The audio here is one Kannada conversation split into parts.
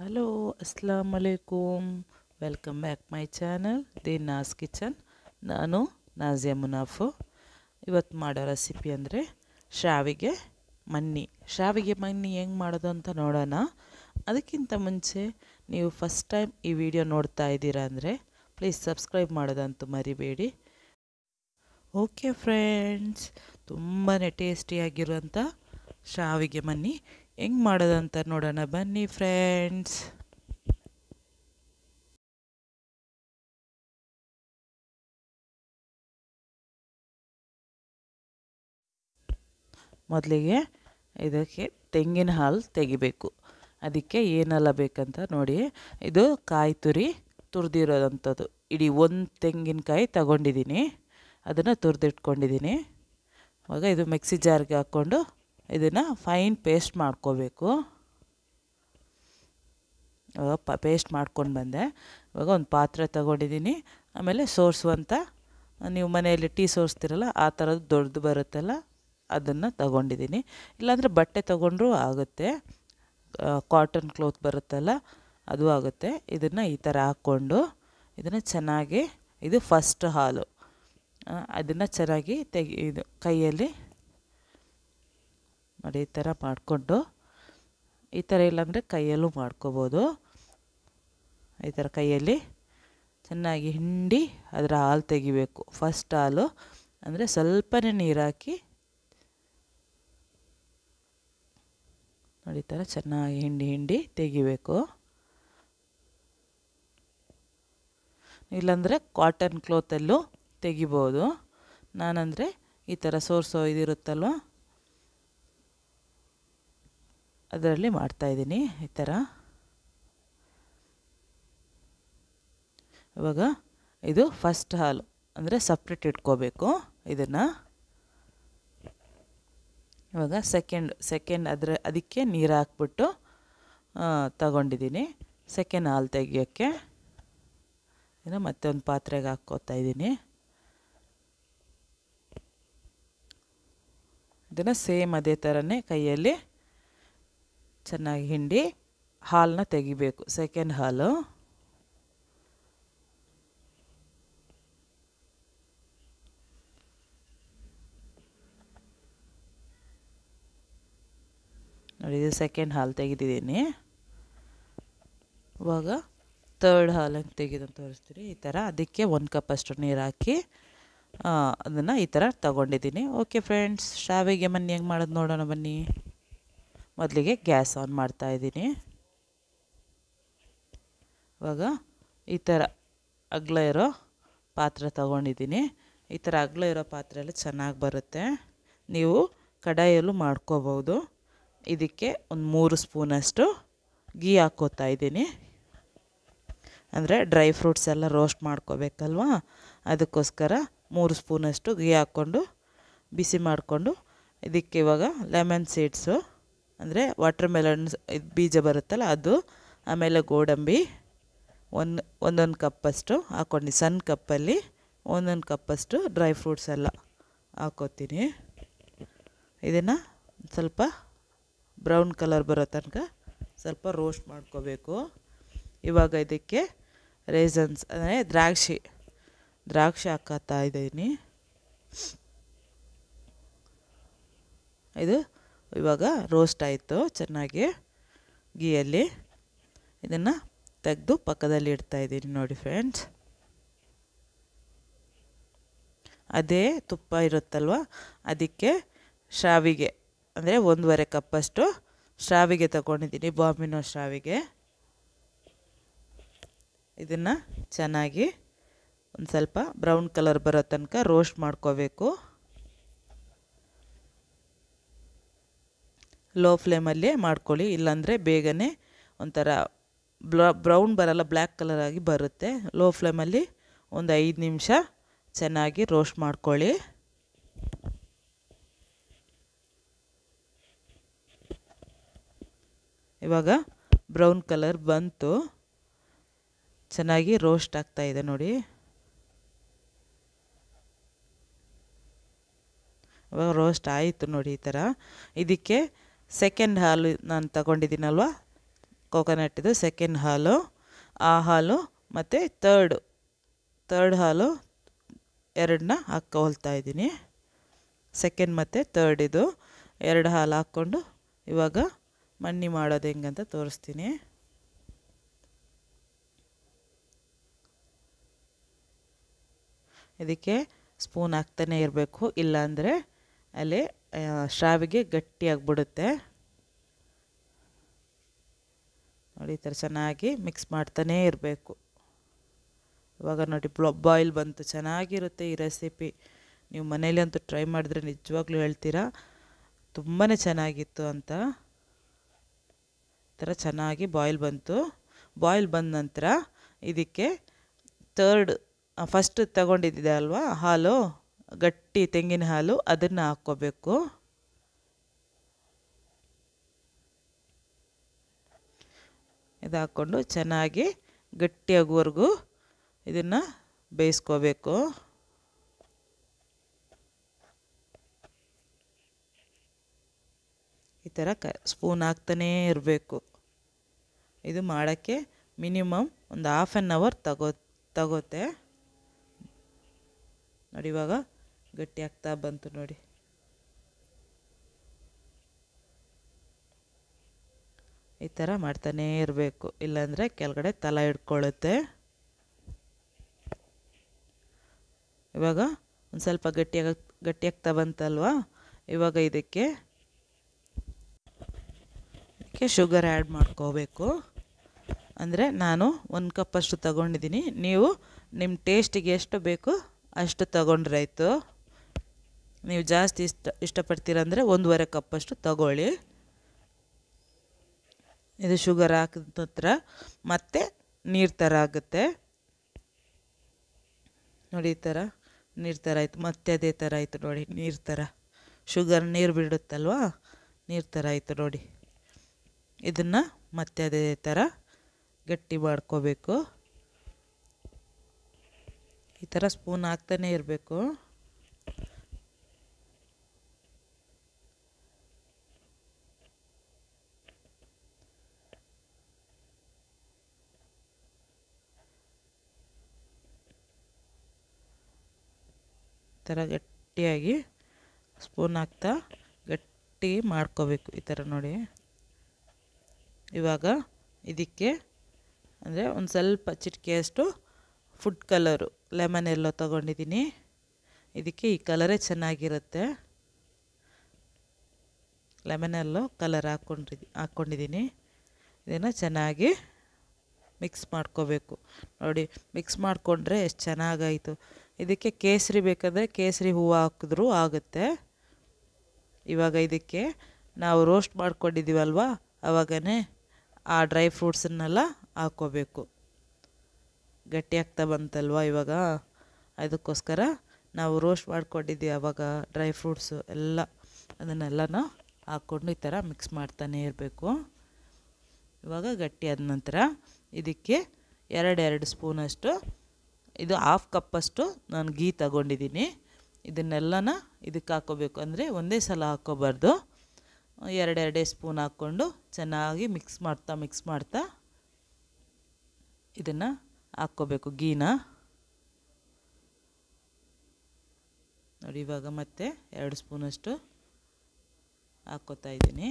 ಹಲೋ ಅಸ್ಲಾಂ ಅಲೈಕುಮ್ welcome back my channel the Naz kitchen ನಾನು ನಾಜಿಯಾ ಮುನಾಫು ಇವತ್ತು ಮಾಡೋ ರೆಸಿಪಿ ಅಂದರೆ ಶಾವಿಗೆ ಮನ್ನಿ ಶಾವಿಗೆ ಮನ್ನಿ ಹೆಂಗೆ ಮಾಡೋದು ಅಂತ ನೋಡೋಣ ಅದಕ್ಕಿಂತ ಮುಂಚೆ ನೀವು ಫಸ್ಟ್ ಟೈಮ್ ಈ ವಿಡಿಯೋ ನೋಡ್ತಾ ಇದ್ದೀರಾ ಅಂದರೆ ಪ್ಲೀಸ್ ಸಬ್ಸ್ಕ್ರೈಬ್ ಮಾಡೋದಂತೂ ಮರಿಬೇಡಿ ಓಕೆ ಫ್ರೆಂಡ್ಸ್ ತುಂಬಾ ಟೇಸ್ಟಿಯಾಗಿರುವಂಥ ಶಾವಿಗೆ ಮನ್ನಿ ಹೆಂಗೆ ಮಾಡೋದಂತ ನೋಡೋಣ ಬನ್ನಿ ಫ್ರೆಂಡ್ಸ್ ಮೊದಲಿಗೆ ಇದಕ್ಕೆ ತೆಂಗಿನ ಹಾಲು ತೆಗಿಬೇಕು ಅದಕ್ಕೆ ಏನೆಲ್ಲ ಬೇಕಂತ ನೋಡಿ ಇದು ಕಾಯಿ ತುರಿ ತುರಿದಿರೋದಂಥದ್ದು ಇಡೀ ಒಂದು ತೆಂಗಿನಕಾಯಿ ತಗೊಂಡಿದ್ದೀನಿ ಅದನ್ನು ತುರಿದಿಟ್ಕೊಂಡಿದ್ದೀನಿ ಆವಾಗ ಇದು ಮಿಕ್ಸಿ ಜಾರ್ಗೆ ಹಾಕ್ಕೊಂಡು ಇದನ್ನು ಫೈನ್ ಪೇಸ್ಟ್ ಮಾಡ್ಕೋಬೇಕು ಪ ಪೇಸ್ಟ್ ಮಾಡ್ಕೊಂಡು ಬಂದೆ ಇವಾಗ ಒಂದು ಪಾತ್ರೆ ತಗೊಂಡಿದ್ದೀನಿ ಆಮೇಲೆ ಸೋರಿಸುವಂಥ ನೀವು ಮನೆಯಲ್ಲಿ ಟೀ ಸೋರಿಸ್ತಿರಲ್ಲ ಆ ಥರದ್ದು ದೊಡ್ಡದು ಬರುತ್ತಲ್ಲ ಅದನ್ನು ತಗೊಂಡಿದ್ದೀನಿ ಇಲ್ಲಾಂದರೆ ಬಟ್ಟೆ ತಗೊಂಡ್ರೂ ಆಗುತ್ತೆ ಕಾಟನ್ ಕ್ಲೋತ್ ಬರುತ್ತಲ್ಲ ಅದು ಆಗುತ್ತೆ ಇದನ್ನು ಈ ಥರ ಹಾಕ್ಕೊಂಡು ಇದನ್ನು ಚೆನ್ನಾಗಿ ಇದು ಫಸ್ಟ್ ಹಾಲು ಅದನ್ನು ಚೆನ್ನಾಗಿ ತೆಗಿ ಇದು ಕೈಯಲ್ಲಿ ನೋಡಿ ಈ ಥರ ಮಾಡಿಕೊಂಡು ಈ ಥರ ಇಲ್ಲಾಂದರೆ ಕೈಯಲ್ಲೂ ಮಾಡ್ಕೋಬೋದು ಈ ಥರ ಕೈಯಲ್ಲಿ ಚೆನ್ನಾಗಿ ಹಿಂಡಿ ಅದರ ಹಾಲು ತೆಗಿಬೇಕು ಫಸ್ಟ್ ಹಾಲು ಅಂದರೆ ಸ್ವಲ್ಪನೇ ನೀರು ಹಾಕಿ ನೋಡಿ ಈ ಥರ ಚೆನ್ನಾಗಿ ಹಿಂಡಿ ಹಿಂಡಿ ತೆಗಿಬೇಕು ಇಲ್ಲಾಂದರೆ ಕಾಟನ್ ಕ್ಲೋತಲ್ಲೂ ತೆಗಿಬೋದು ನಾನಂದರೆ ಈ ಥರ ಸೋರ್ಸೋ ಇದಿರುತ್ತಲ್ವ ಅದರಲ್ಲಿ ಮಾಡ್ತಾಯಿದ್ದೀನಿ ಈ ಥರ ಇವಾಗ ಇದು ಫಸ್ಟ್ ಹಾಲು ಅಂದರೆ ಸಪ್ರೇಟ್ ಇಟ್ಕೋಬೇಕು ಇದನ್ನು ಇವಾಗ ಸೆಕೆಂಡ್ ಸೆಕೆಂಡ್ ಅದರ ಅದಕ್ಕೆ ನೀರು ಹಾಕ್ಬಿಟ್ಟು ತಗೊಂಡಿದ್ದೀನಿ ಸೆಕೆಂಡ್ ಹಾಲು ತೆಗಿಯೋಕ್ಕೆ ಇನ್ನು ಮತ್ತೆ ಒಂದು ಪಾತ್ರೆಗೆ ಹಾಕ್ಕೋತಾ ಇದ್ದೀನಿ ಇದನ್ನು ಸೇಮ್ ಅದೇ ಥರನೇ ಕೈಯಲ್ಲಿ ಚೆನ್ನಾಗಿ ಹಿಂಡಿ ಹಾಲನ್ನ ತೆಗಿಬೇಕು ಸೆಕೆಂಡ್ ಹಾಲು ನೋಡಿ ಇದು ಸೆಕೆಂಡ್ ಹಾಲು ತೆಗೆದಿದ್ದೀನಿ ಇವಾಗ ತರ್ಡ್ ಹಾಲಂಗೆ ತೆಗೆದು ತೋರಿಸ್ತೀನಿ ಈ ಥರ ಅದಕ್ಕೆ ಒಂದು ಕಪ್ ಅಷ್ಟು ನೀರು ಹಾಕಿ ಅದನ್ನು ಈ ಥರ ತಗೊಂಡಿದ್ದೀನಿ ಓಕೆ ಫ್ರೆಂಡ್ಸ್ ಶಾವಿಗೆ ಮನೆ ಹೆಂಗೆ ಮಾಡೋದು ನೋಡೋಣ ಬನ್ನಿ ಮೊದಲಿಗೆ ಗ್ಯಾಸ್ ಆನ್ ಮಾಡ್ತಾ ಇದ್ದೀನಿ ಇವಾಗ ಈ ಥರ ಅಗ್ಲ ಇರೋ ಪಾತ್ರೆ ತಗೊಂಡಿದ್ದೀನಿ ಈ ಥರ ಅಗ್ಲ ಇರೋ ಪಾತ್ರೆಯಲ್ಲಿ ಚೆನ್ನಾಗಿ ಬರುತ್ತೆ ನೀವು ಕಡಾಯಲ್ಲೂ ಮಾಡ್ಕೋಬೋದು ಇದಕ್ಕೆ ಒಂದು ಮೂರು ಸ್ಪೂನಷ್ಟು ಗೀ ಹಾಕೋತಾ ಇದ್ದೀನಿ ಅಂದರೆ ಡ್ರೈ ಫ್ರೂಟ್ಸ್ ಎಲ್ಲ ರೋಸ್ಟ್ ಮಾಡ್ಕೋಬೇಕಲ್ವಾ ಅದಕ್ಕೋಸ್ಕರ ಮೂರು ಸ್ಪೂನಷ್ಟು ಗೀ ಹಾಕ್ಕೊಂಡು ಬಿಸಿ ಮಾಡಿಕೊಂಡು ಇದಕ್ಕೆ ಇವಾಗ ಲೆಮನ್ ಸೀಡ್ಸು ಅಂದರೆ ವಾಟರ್ ಮೆಲನ್ಸ್ ಇದು ಬೀಜ ಬರುತ್ತಲ್ಲ ಅದು ಆಮೇಲೆ ಗೋಡಂಬಿ ಒಂದು ಒಂದೊಂದು ಕಪ್ಪಷ್ಟು ಹಾಕ್ಕೊಂಡು ಸಣ್ಣ ಕಪ್ಪಲ್ಲಿ ಒಂದೊಂದು ಕಪ್ಪಷ್ಟು ಡ್ರೈ ಫ್ರೂಟ್ಸ್ ಎಲ್ಲ ಹಾಕೋತೀನಿ ಇದನ್ನು ಸ್ವಲ್ಪ ಬ್ರೌನ್ ಕಲರ್ ಬರೋ ತನಕ ಸ್ವಲ್ಪ ರೋಸ್ಟ್ ಮಾಡ್ಕೋಬೇಕು ಇವಾಗ ಇದಕ್ಕೆ ರೇಸನ್ಸ್ ಅಂದರೆ ದ್ರಾಕ್ಷಿ ದ್ರಾಕ್ಷಿ ಹಾಕತ್ತಾ ಇದ್ದೀನಿ ಇದು ಇವಾಗ ರೋಸ್ಟ್ ಆಯಿತು ಚೆನ್ನಾಗಿ ಗೀಯಲ್ಲಿ ಇದನ್ನು ತೆಗೆದು ಪಕ್ಕದಲ್ಲಿ ಇಡ್ತಾ ಇದ್ದೀನಿ ನೋಡಿ ಫ್ರೆಂಡ್ಸ್ ಅದೇ ತುಪ್ಪ ಇರುತ್ತಲ್ವ ಅದಕ್ಕೆ ಶಾವಿಗೆ ಅಂದರೆ ಒಂದೂವರೆ ಕಪ್ಪಷ್ಟು ಶಾವಿಗೆ ತಗೊಂಡಿದ್ದೀನಿ ಬಾಂಬಿನೋ ಶಾವಿಗೆ ಇದನ್ನು ಚೆನ್ನಾಗಿ ಒಂದು ಸ್ವಲ್ಪ ಬ್ರೌನ್ ಕಲರ್ ಬರೋ ತನಕ ರೋಸ್ಟ್ ಮಾಡ್ಕೋಬೇಕು ಲೋ ಫ್ಲೇಮಲ್ಲೇ ಮಾಡ್ಕೊಳ್ಳಿ ಇಲ್ಲಾಂದರೆ ಬೇಗನೆ ಒಂಥರ ಬ್ರೌನ್ ಬರಲ್ಲ ಬ್ಲ್ಯಾಕ್ ಕಲರಾಗಿ ಬರುತ್ತೆ ಲೋ ಫ್ಲೇಮಲ್ಲಿ ಒಂದು ಐದು ನಿಮಿಷ ಚೆನ್ನಾಗಿ ರೋಸ್ಟ್ ಮಾಡ್ಕೊಳ್ಳಿ ಇವಾಗ ಬ್ರೌನ್ ಕಲರ್ ಬಂತು ಚೆನ್ನಾಗಿ ರೋಸ್ಟ್ ಆಗ್ತಾ ಇದೆ ನೋಡಿ ಇವಾಗ ರೋಸ್ಟ್ ಆಯಿತು ನೋಡಿ ಈ ಥರ ಇದಕ್ಕೆ ಸೆಕೆಂಡ್ ಹಾಲು ನಾನು ತಗೊಂಡಿದ್ದೀನಲ್ವ ಕೋಕೋನಟ್ಟಿದು ಸೆಕೆಂಡ್ ಹಾಲು ಆ ಹಾಲು ಮತ್ತು ತರ್ಡು ತರ್ಡ್ ಹಾಲು ಎರಡನ್ನ ಹಾಕ್ಕೊಳ್ತಾ ಇದ್ದೀನಿ ಸೆಕೆಂಡ್ ಮತ್ತು ತರ್ಡ್ ಇದು ಎರಡು ಹಾಲು ಹಾಕ್ಕೊಂಡು ಇವಾಗ ಮಣ್ಣಿ ಮಾಡೋದು ಹೆಂಗಂತ ತೋರಿಸ್ತೀನಿ ಇದಕ್ಕೆ ಸ್ಪೂನ್ ಹಾಕ್ತಾನೆ ಇರಬೇಕು ಇಲ್ಲಾಂದರೆ ಅಲ್ಲಿ ಶ್ರಾವಿಗೆ ಗಟ್ಟಿಯಾಗಿಬಿಡುತ್ತೆ ನೋಡಿ ಈ ಥರ ಚೆನ್ನಾಗಿ ಮಿಕ್ಸ್ ಮಾಡ್ತಾನೇ ಇರಬೇಕು ಇವಾಗ ನೋಡಿ ಬ್ಲೊ ಬಾಯ್ಲ್ ಬಂತು ಚೆನ್ನಾಗಿರುತ್ತೆ ಈ ರೆಸಿಪಿ ನೀವು ಮನೇಲಿ ಅಂತೂ ಟ್ರೈ ಮಾಡಿದ್ರೆ ನಿಜವಾಗ್ಲೂ ಹೇಳ್ತೀರಾ ತುಂಬಾ ಚೆನ್ನಾಗಿತ್ತು ಅಂತ ಈ ಥರ ಚೆನ್ನಾಗಿ ಬಾಯ್ಲ್ ಬಂತು ಬಾಯ್ಲ್ ಬಂದ ನಂತರ ಇದಕ್ಕೆ ತರ್ಡ್ ಫಸ್ಟ್ ತಗೊಂಡಿದ್ದಿದೆ ಅಲ್ವಾ ಹಾಲು ಗಟ್ಟಿ ತೆಂಗಿನ ಹಾಲು ಅದನ್ನು ಹಾಕ್ಕೋಬೇಕು ಇದಾಕ್ಕೊಂಡು ಚೆನ್ನಾಗಿ ಗಟ್ಟಿಯಾಗುವರೆಗೂ ಇದನ್ನು ಬೇಯಿಸ್ಕೋಬೇಕು ಈ ಥರ ಕ ಸ್ಪೂನ್ ಹಾಕ್ತಾನೇ ಇರಬೇಕು ಇದು ಮಾಡೋಕ್ಕೆ ಮಿನಿಮಮ್ ಒಂದು ಹಾಫ್ ಆ್ಯನ್ ಅವರ್ ತಗೋ ತಗೋತೆ ನೋಡಿ ಇವಾಗ ಗಟ್ಟಿಯಾಗ್ತಾ ಬಂತು ನೋಡಿ ಈ ಥರ ಮಾಡ್ತಾನೇ ಇರಬೇಕು ಇಲ್ಲಾಂದರೆ ಕೆಳಗಡೆ ತಲೆ ಹಿಡ್ಕೊಳ್ಳುತ್ತೆ ಇವಾಗ ಒಂದು ಸ್ವಲ್ಪ ಗಟ್ಟಿಯಾಗ ಗಟ್ಟಿಯಾಗ್ತಾ ಬಂತಲ್ವಾ ಇವಾಗ ಇದಕ್ಕೆ ಇದಕ್ಕೆ ಶುಗರ್ ಆ್ಯಡ್ ಮಾಡ್ಕೋಬೇಕು ಅಂದರೆ ನಾನು ಒಂದು ಕಪ್ಪಷ್ಟು ತಗೊಂಡಿದ್ದೀನಿ ನೀವು ನಿಮ್ಮ ಟೇಸ್ಟಿಗೆ ಎಷ್ಟು ಬೇಕು ಅಷ್ಟು ತಗೊಂಡ್ರಾಯ್ತು ನೀವು ಜಾಸ್ತಿ ಇಷ್ಟ ಇಷ್ಟಪಡ್ತೀರಂದರೆ ಒಂದೂವರೆ ಕಪ್ಪಷ್ಟು ತಗೊಳ್ಳಿ ಇದು ಶುಗರ್ ಹಾಕಿದ ನಂತರ ಮತ್ತೆ ನೀರು ಥರ ಆಗುತ್ತೆ ನೋಡಿ ಈ ಥರ ನೀರು ಥರ ಆಯಿತು ಮತ್ತೆ ಅದೇ ಥರ ಆಯಿತು ನೋಡಿ ನೀರು ಥರ ಶುಗರ್ ನೀರು ಬಿಡುತ್ತಲ್ವಾ ನೀರು ಥರ ಆಯಿತು ನೋಡಿ ಇದನ್ನು ಮತ್ತೆ ಅದೇ ಥರ ಗಟ್ಟಿ ಮಾಡ್ಕೋಬೇಕು ಈ ಥರ ಸ್ಪೂನ್ ಹಾಕ್ತಾನೇ ಇರಬೇಕು ಥರ ಗಟ್ಟಿಯಾಗಿ ಸ್ಪೂನ್ ಹಾಕ್ತಾ ಗಟ್ಟಿ ಮಾಡ್ಕೋಬೇಕು ಈ ಥರ ನೋಡಿ ಇವಾಗ ಇದಕ್ಕೆ ಅಂದರೆ ಒಂದು ಸ್ವಲ್ಪ ಚಿಟಿಕೆಯಷ್ಟು ಫುಡ್ ಕಲರು ಲೆಮನ್ ಎಲ್ಲೋ ತೊಗೊಂಡಿದ್ದೀನಿ ಇದಕ್ಕೆ ಈ ಕಲರೇ ಚೆನ್ನಾಗಿರುತ್ತೆ ಲೆಮನ್ ಎಲ್ಲೋ ಕಲರ್ ಹಾಕ್ಕೊಂಡಿದ್ದು ಹಾಕ್ಕೊಂಡಿದ್ದೀನಿ ಇದನ್ನು ಚೆನ್ನಾಗಿ ಮಿಕ್ಸ್ ಮಾಡ್ಕೋಬೇಕು ನೋಡಿ ಮಿಕ್ಸ್ ಮಾಡಿಕೊಂಡ್ರೆ ಎಷ್ಟು ಚೆನ್ನಾಗಾಯಿತು ಇದಕ್ಕೆ ಕೇಸರಿ ಬೇಕಾದರೆ ಕೇಸರಿ ಹೂವು ಹಾಕಿದ್ರೂ ಆಗುತ್ತೆ ಇವಾಗ ಇದಕ್ಕೆ ನಾವು ರೋಸ್ಟ್ ಮಾಡ್ಕೊಂಡಿದ್ದೀವಲ್ವ ಆವಾಗನೇ ಆ ಡ್ರೈ ಫ್ರೂಟ್ಸನ್ನೆಲ್ಲ ಹಾಕ್ಕೋಬೇಕು ಗಟ್ಟಿ ಆಗ್ತಾ ಬಂತಲ್ವ ಇವಾಗ ಅದಕ್ಕೋಸ್ಕರ ನಾವು ರೋಸ್ಟ್ ಮಾಡ್ಕೊಂಡಿದ್ದೀವಿ ಆವಾಗ ಡ್ರೈ ಫ್ರೂಟ್ಸು ಎಲ್ಲ ಅದನ್ನೆಲ್ಲನೂ ಹಾಕ್ಕೊಂಡು ಈ ಥರ ಮಿಕ್ಸ್ ಮಾಡ್ತಾನೆ ಇರಬೇಕು ಇವಾಗ ಗಟ್ಟಿಯಾದ ನಂತರ ಇದಕ್ಕೆ ಎರಡೆರಡು ಸ್ಪೂನಷ್ಟು ಇದು ಹಾಫ್ ಕಪ್ಪಷ್ಟು ನಾನು ಗೀ ತಗೊಂಡಿದ್ದೀನಿ ಇದನ್ನೆಲ್ಲನ ಇದಕ್ಕೆ ಹಾಕೋಬೇಕು ಅಂದರೆ ಒಂದೇ ಸಲ ಹಾಕೋಬಾರ್ದು ಎರಡೆರಡೇ ಸ್ಪೂನ್ ಹಾಕ್ಕೊಂಡು ಚೆನ್ನಾಗಿ ಮಿಕ್ಸ್ ಮಾಡ್ತಾ ಮಿಕ್ಸ್ ಮಾಡ್ತಾ ಇದನ್ನು ಹಾಕ್ಕೋಬೇಕು ಗೀನ ನೋಡಿ ಇವಾಗ ಮತ್ತೆ ಎರಡು ಸ್ಪೂನಷ್ಟು ಹಾಕ್ಕೋತಾ ಇದ್ದೀನಿ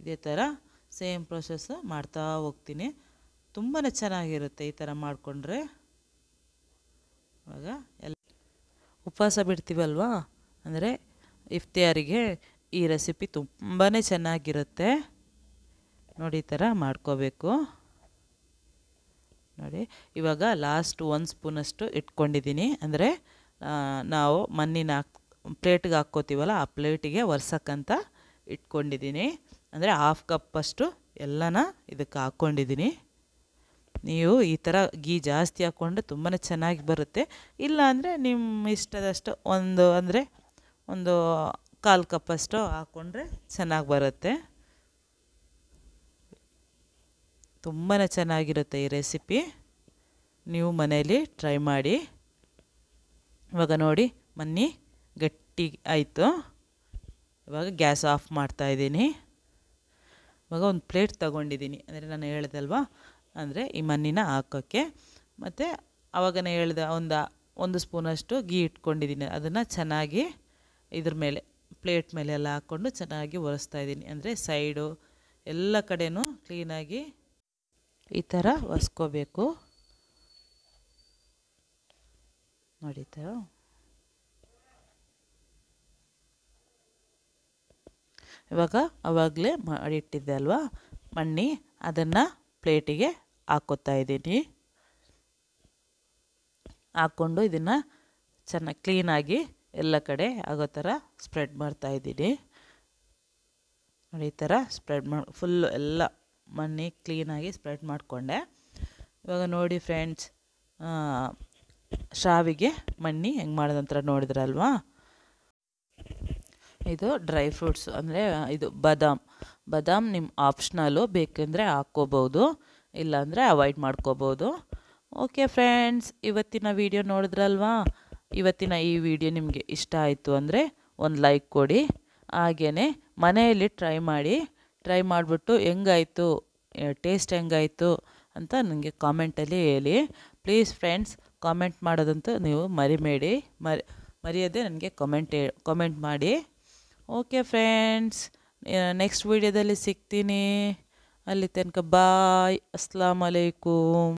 ಇದೇ ಥರ ಸೇಮ್ ಪ್ರೊಸೆಸ್ ಮಾಡ್ತಾ ಹೋಗ್ತೀನಿ ತುಂಬಾ ಚೆನ್ನಾಗಿರುತ್ತೆ ಈ ಥರ ಮಾಡಿಕೊಂಡ್ರೆ ಇವಾಗ ಎಲ್ಲ ಉಪವಾಸ ಬಿಡ್ತೀವಲ್ವಾ ಅಂದರೆ ಇಫ್ತಿಯಾರಿಗೆ ಈ ರೆಸಿಪಿ ತುಂಬಾ ಚೆನ್ನಾಗಿರುತ್ತೆ ನೋಡಿ ಈ ಥರ ಮಾಡ್ಕೋಬೇಕು ನೋಡಿ ಇವಾಗ ಲಾಸ್ಟ್ ಒಂದು ಸ್ಪೂನಷ್ಟು ಇಟ್ಕೊಂಡಿದ್ದೀನಿ ಅಂದರೆ ನಾವು ಮಣ್ಣಿನ ಹಾಕ್ ಪ್ಲೇಟ್ಗೆ ಹಾಕ್ಕೋತೀವಲ್ಲ ಆ ಪ್ಲೇಟಿಗೆ ಒರ್ಸಕ್ಕಂತ ಇಟ್ಕೊಂಡಿದ್ದೀನಿ ಅಂದರೆ ಹಾಫ್ ಕಪ್ಪಷ್ಟು ಎಲ್ಲನ ಇದಕ್ಕೆ ಹಾಕ್ಕೊಂಡಿದ್ದೀನಿ ನೀವು ಈ ಥರ ಗೀ ಜಾಸ್ತಿ ಹಾಕ್ಕೊಂಡ್ರೆ ತುಂಬಾ ಚೆನ್ನಾಗಿ ಬರುತ್ತೆ ಇಲ್ಲ ಅಂದರೆ ನಿಮ್ಮ ಇಷ್ಟದಷ್ಟು ಒಂದು ಅಂದರೆ ಒಂದು ಕಾಲು ಕಪ್ಪಷ್ಟು ಹಾಕ್ಕೊಂಡ್ರೆ ಚೆನ್ನಾಗಿ ಬರುತ್ತೆ ತುಂಬಾ ಚೆನ್ನಾಗಿರುತ್ತೆ ಈ ರೆಸಿಪಿ ನೀವು ಮನೇಲಿ ಟ್ರೈ ಮಾಡಿ ಇವಾಗ ನೋಡಿ ಮನ್ನಿ ಗಟ್ಟಿ ಆಯಿತು ಇವಾಗ ಗ್ಯಾಸ್ ಆಫ್ ಮಾಡ್ತಾಯಿದ್ದೀನಿ ಇವಾಗ ಒಂದು ಪ್ಲೇಟ್ ತಗೊಂಡಿದ್ದೀನಿ ಅಂದರೆ ನಾನು ಹೇಳಿದಲ್ವಾ ಅಂದರೆ ಈ ಮಣ್ಣಿನ ಹಾಕೋಕ್ಕೆ ಮತ್ತು ಆವಾಗನೇ ಹೇಳಿದ ಒಂದು ಒಂದು ಸ್ಪೂನಷ್ಟು ಗೀ ಇಟ್ಕೊಂಡಿದ್ದೀನಿ ಅದನ್ನು ಚೆನ್ನಾಗಿ ಇದ್ರ ಮೇಲೆ ಪ್ಲೇಟ್ ಮೇಲೆ ಎಲ್ಲ ಹಾಕ್ಕೊಂಡು ಚೆನ್ನಾಗಿ ಒರೆಸ್ತಾ ಇದ್ದೀನಿ ಅಂದರೆ ಸೈಡು ಎಲ್ಲ ಕಡೆಯೂ ಕ್ಲೀನಾಗಿ ಈ ಥರ ಒರೆಸ್ಕೋಬೇಕು ನೋಡಿ ಇವಾಗ ಅವಾಗಲೇ ಮಾಡಿಟ್ಟಿದ್ದೆ ಅಲ್ವಾ ಮಣ್ಣಿ ಅದನ್ನು ಪ್ಲೇಟಿಗೆ ಹಾಕೋತಾ ಇದ್ದೀನಿ ಹಾಕ್ಕೊಂಡು ಇದನ್ನು ಚೆನ್ನಾಗಿ ಕ್ಲೀನಾಗಿ ಎಲ್ಲ ಕಡೆ ಆಗೋ ಥರ ಸ್ಪ್ರೆಡ್ ಮಾಡ್ತಾ ಇದ್ದೀನಿ ನೋಡಿ ಈ ಥರ ಸ್ಪ್ರೆಡ್ ಮಾಡಿ ಫುಲ್ಲು ಎಲ್ಲ ಮಣ್ಣಿ ಕ್ಲೀನಾಗಿ ಸ್ಪ್ರೆಡ್ ಮಾಡಿಕೊಂಡೆ ಇವಾಗ ನೋಡಿ ಫ್ರೆಂಡ್ಸ್ ಶಾವಿಗೆ ಮಣ್ಣಿ ಹೆಂಗೆ ಮಾಡಿದಂತರ ನೋಡಿದ್ರಲ್ವಾ ಇದು ಡ್ರೈ ಫ್ರೂಟ್ಸ್ ಅಂದರೆ ಇದು ಬಾದಾಮ್ ಬಾದಾಮ್ ನಿಮ್ಮ ಆಪ್ಷನಲ್ಲು ಬೇಕೆಂದರೆ ಹಾಕ್ಕೋಬೋದು ಇಲ್ಲಾಂದರೆ ಅವಾಯ್ಡ್ ಮಾಡ್ಕೋಬೋದು ಓಕೆ ಫ್ರೆಂಡ್ಸ್ ಇವತ್ತಿನ ವಿಡಿಯೋ ನೋಡಿದ್ರಲ್ವಾ ಇವತ್ತಿನ ಈ ವಿಡಿಯೋ ನಿಮಗೆ ಇಷ್ಟ ಆಯಿತು ಅಂದರೆ ಒಂದು ಲೈಕ್ ಕೊಡಿ ಹಾಗೆಯೇ ಮನೆಯಲ್ಲಿ ಟ್ರೈ ಮಾಡಿ ಟ್ರೈ ಮಾಡಿಬಿಟ್ಟು ಹೆಂಗಾಯಿತು ಟೇಸ್ಟ್ ಹೆಂಗಾಯಿತು ಅಂತ ನನಗೆ ಕಾಮೆಂಟಲ್ಲಿ ಹೇಳಿ ಪ್ಲೀಸ್ ಫ್ರೆಂಡ್ಸ್ ಕಾಮೆಂಟ್ ಮಾಡೋದಂತೂ ನೀವು ಮರಿಬೇಡಿ ಮರಿ ಮರೆಯದೆ ನನಗೆ ಕಮೆಂಟ್ ಕಾಮೆಂಟ್ ಮಾಡಿ ಓಕೆ ಫ್ರೆಂಡ್ಸ್ ನೆಕ್ಸ್ಟ್ ವೀಡಿಯೋದಲ್ಲಿ ಸಿಗ್ತೀನಿ ಅಲ್ಲಿ ತನಕ ಬಾಯ್ ಅಸ್ಲಾಂ ಅಲೈಕುಮ್